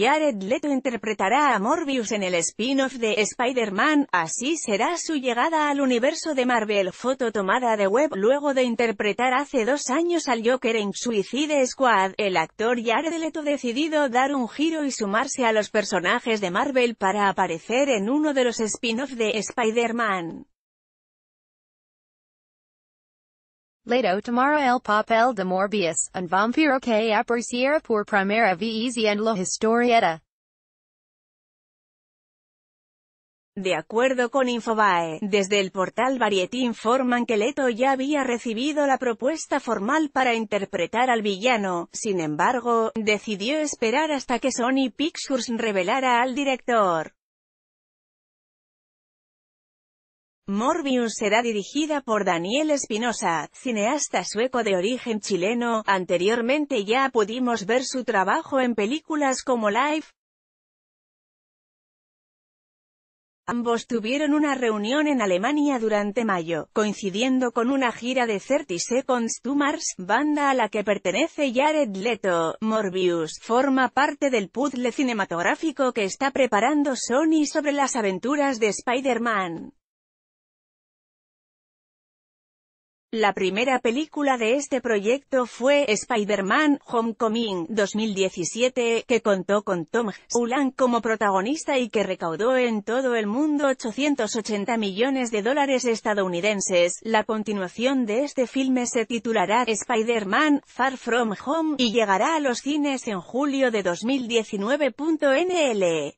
Jared Leto interpretará a Morbius en el spin-off de Spider-Man, así será su llegada al universo de Marvel. Foto tomada de web luego de interpretar hace dos años al Joker en Suicide Squad, el actor Jared Leto decidido dar un giro y sumarse a los personajes de Marvel para aparecer en uno de los spin-off de Spider-Man. Lato tomorrow el papel de Morbius, un vampiro que por primera vez en la historieta. De acuerdo con Infobae, desde el portal Variety informan que Leto ya había recibido la propuesta formal para interpretar al villano, sin embargo, decidió esperar hasta que Sony Pictures revelara al director. Morbius será dirigida por Daniel Espinosa, cineasta sueco de origen chileno, anteriormente ya pudimos ver su trabajo en películas como Life. Ambos tuvieron una reunión en Alemania durante mayo, coincidiendo con una gira de 30 Seconds to Mars, banda a la que pertenece Jared Leto. Morbius forma parte del puzzle cinematográfico que está preparando Sony sobre las aventuras de Spider-Man. La primera película de este proyecto fue Spider-Man Homecoming 2017, que contó con Tom Holland como protagonista y que recaudó en todo el mundo 880 millones de dólares estadounidenses. La continuación de este filme se titulará Spider-Man Far From Home y llegará a los cines en julio de 2019.nl.